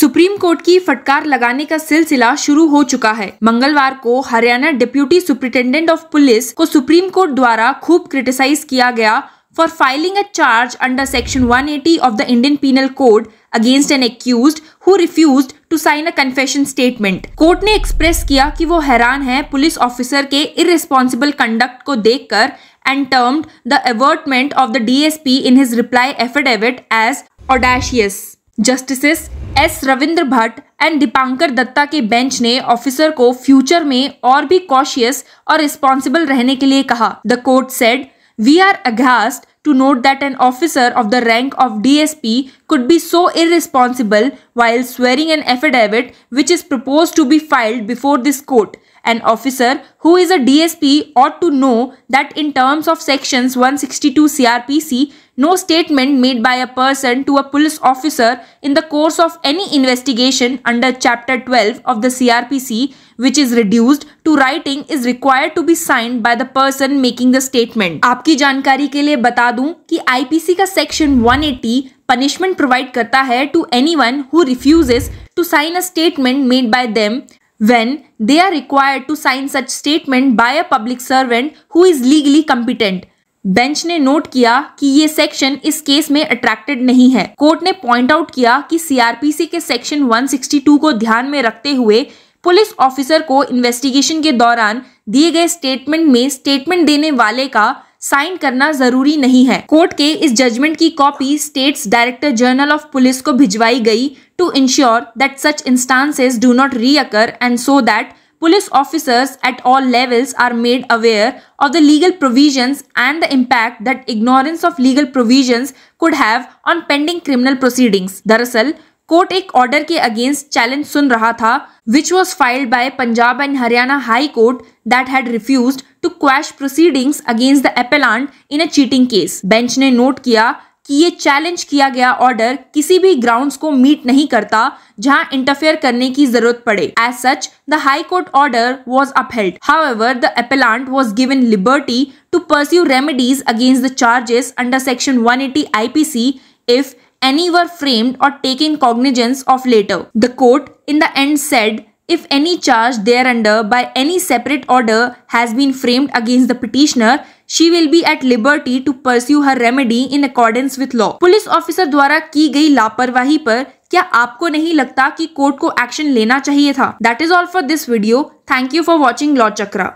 Supreme court की फटकार लगाने का सिलसिला शुरू हो चुका है मंगलवार को Haryana deputy superintendent of police को सुप्रीम कोर्ट द्वारा खूब क्रिटिसाइज किया गया for filing a charge under section 180 of the Indian penal code against an accuse who refuse to sign a confession statement court ने एक्सप्रेस किया कि वो हैरान है पुलिस ऑफिसर के इरेस्पॉन्सिबल कंडक्ट को देखकर and termed the averment of the DSP in his reply affidavit as audacious justices S Ravindra Bhatt and Dipankar Datta के बेंच ने ऑफिसर को फ्यूचर में और भी कॉशियस और रिस्पॉन्सिबल रहने के लिए कहा the court said we are aghast to note that an officer of the rank of D S P could be so irresponsible while swearing an affidavit which is propose to be filed before this court an officer who is a D S P ought to know that in terms of section C R P C No statement made by a person to a police officer in the course of any investigation under Chapter 12 of the CRPC, which is reduced to writing, is required to be signed by the person making the statement. आपकी जानकारी के लिए बता दूं कि IPC का Section 180 punishment provide करता है to anyone who refuses to sign a statement made by them when they are required to sign such statement by a public servant who is legally competent. Bench ने नोट किया कि ये section इस case में attracted नहीं है court ने पॉइंट आउट किया कि सीआरपीसी के सेक्शन 162 को ध्यान में रखते हुए पुलिस ऑफिसर को इन्वेस्टिगेशन के दौरान दिए गए स्टेटमेंट में स्टेटमेंट देने वाले का साइन करना जरूरी नहीं है कोर्ट के इस जजमेंट की copy state's director general of police को भिजवाई गई to ensure that such instances do not recur and so that police officers at all levels are made aware of the legal provisions and the impact that ignorance of legal provisions could have on pending criminal proceedings. Darasal, court ek order against challenge sun raha tha, which was filed by Punjab and Haryana High Court that had refused to quash proceedings against the appellant in a cheating case. Bench ne note kiya कि ये challenge किया गया order किसी भी grounds को meet नहीं करता जहां इंटरफेयर करने की जरूरत पड़े as such the high court order was upheld ever the appellant was given liberty to pursue remedies against the charges under section 180 IPC if were framed और take in cognizance of later the court in the end said if any charge thereunder by any separate order has been framed against the petitioner, she will be at liberty to pursue her remedy in accordance with law police officer द्वारा की गई लापरवाही पर क्या आपको नहीं लगता कि कोर्ट को एक्शन लेना चाहिए था that is all for this video thank you for watching law chakra